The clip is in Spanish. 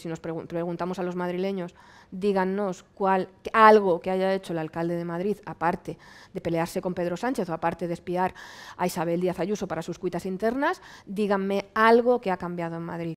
si nos preguntamos a los madrileños, díganos cuál, algo que haya hecho el alcalde de Madrid, aparte de pelearse con Pedro Sánchez o aparte de espiar a Isabel Díaz Ayuso para sus cuitas internas, díganme algo que ha cambiado en Madrid.